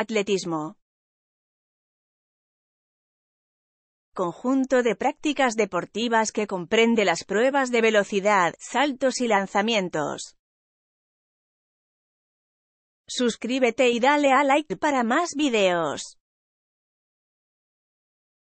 Atletismo. Conjunto de prácticas deportivas que comprende las pruebas de velocidad, saltos y lanzamientos. Suscríbete y dale a like para más videos.